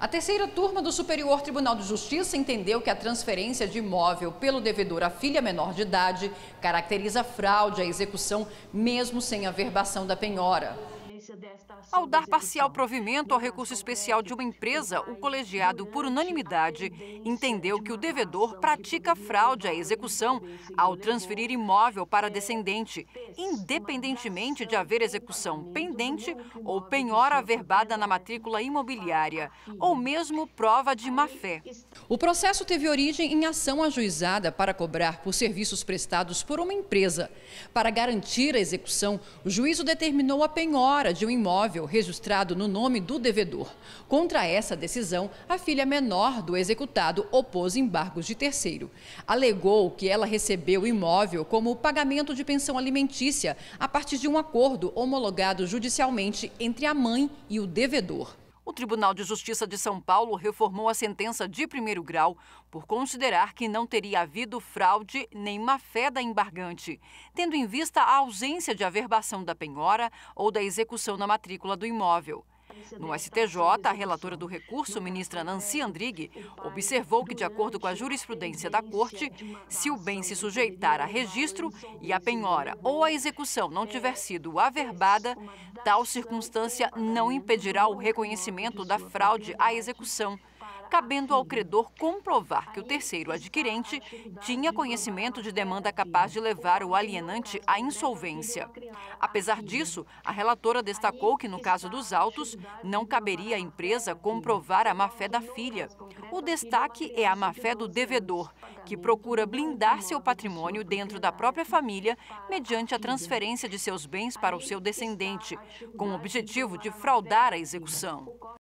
A terceira turma do Superior Tribunal de Justiça entendeu que a transferência de imóvel pelo devedor à filha menor de idade caracteriza fraude à execução, mesmo sem a verbação da penhora. Ao dar parcial provimento ao recurso especial de uma empresa, o colegiado, por unanimidade, entendeu que o devedor pratica fraude à execução ao transferir imóvel para descendente, independentemente de haver execução pendente ou penhora averbada na matrícula imobiliária, ou mesmo prova de má-fé. O processo teve origem em ação ajuizada para cobrar por serviços prestados por uma empresa. Para garantir a execução, o juízo determinou a penhora de um um imóvel registrado no nome do devedor. Contra essa decisão, a filha menor do executado opôs embargos de terceiro. Alegou que ela recebeu o imóvel como pagamento de pensão alimentícia a partir de um acordo homologado judicialmente entre a mãe e o devedor. O Tribunal de Justiça de São Paulo reformou a sentença de primeiro grau por considerar que não teria havido fraude nem má-fé da embargante, tendo em vista a ausência de averbação da penhora ou da execução na matrícula do imóvel. No STJ, a relatora do recurso, ministra Nancy Andrighi, observou que, de acordo com a jurisprudência da Corte, se o bem se sujeitar a registro e a penhora ou a execução não tiver sido averbada, tal circunstância não impedirá o reconhecimento da fraude à execução cabendo ao credor comprovar que o terceiro adquirente tinha conhecimento de demanda capaz de levar o alienante à insolvência. Apesar disso, a relatora destacou que, no caso dos autos, não caberia à empresa comprovar a má-fé da filha. O destaque é a má-fé do devedor, que procura blindar seu patrimônio dentro da própria família mediante a transferência de seus bens para o seu descendente, com o objetivo de fraudar a execução.